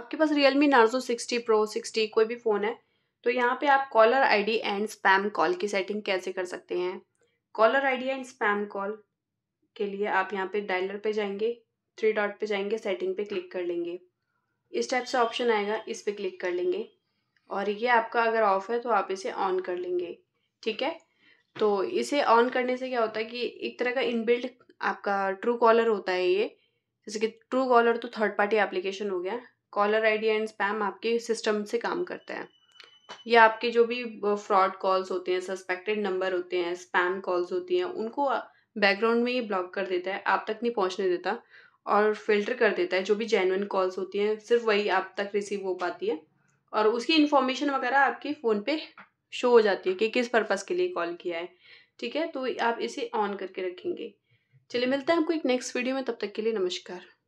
आपके पास Realme Narzo sixty pro sixty कोई भी फ़ोन है तो यहाँ पे आप caller ID and spam call की सेटिंग कैसे कर सकते हैं caller ID and spam call के लिए आप यहाँ पे डायलर पे जाएंगे थ्री डॉट पे जाएंगे सेटिंग पे क्लिक कर लेंगे इस टाइप से ऑप्शन आएगा इस पर क्लिक कर लेंगे और ये आपका अगर ऑफ है तो आप इसे ऑन कर लेंगे ठीक है तो इसे ऑन करने से क्या होता है कि एक तरह का इनबिल्ट आपका ट्रू कॉलर होता है ये जैसे कि ट्रू कॉलर तो थर्ड पार्टी एप्लीकेशन हो गया कॉलर आईडी एंड स्पैम आपके सिस्टम से काम करते हैं या आपके जो भी फ्रॉड कॉल्स होते हैं सस्पेक्टेड नंबर होते हैं स्पैम कॉल्स होती हैं उनको बैकग्राउंड में ही ब्लॉक कर देता है आप तक नहीं पहुंचने देता और फिल्टर कर देता है जो भी जेनुइन कॉल्स होती हैं सिर्फ वही आप तक रिसीव हो पाती है और उसकी इन्फॉर्मेशन वगैरह आपके फ़ोन पे शो हो जाती है कि किस पर्पज़ के लिए कॉल किया है ठीक है तो आप इसे ऑन करके रखेंगे चलिए मिलते हैं आपको एक नेक्स्ट वीडियो में तब तक के लिए नमस्कार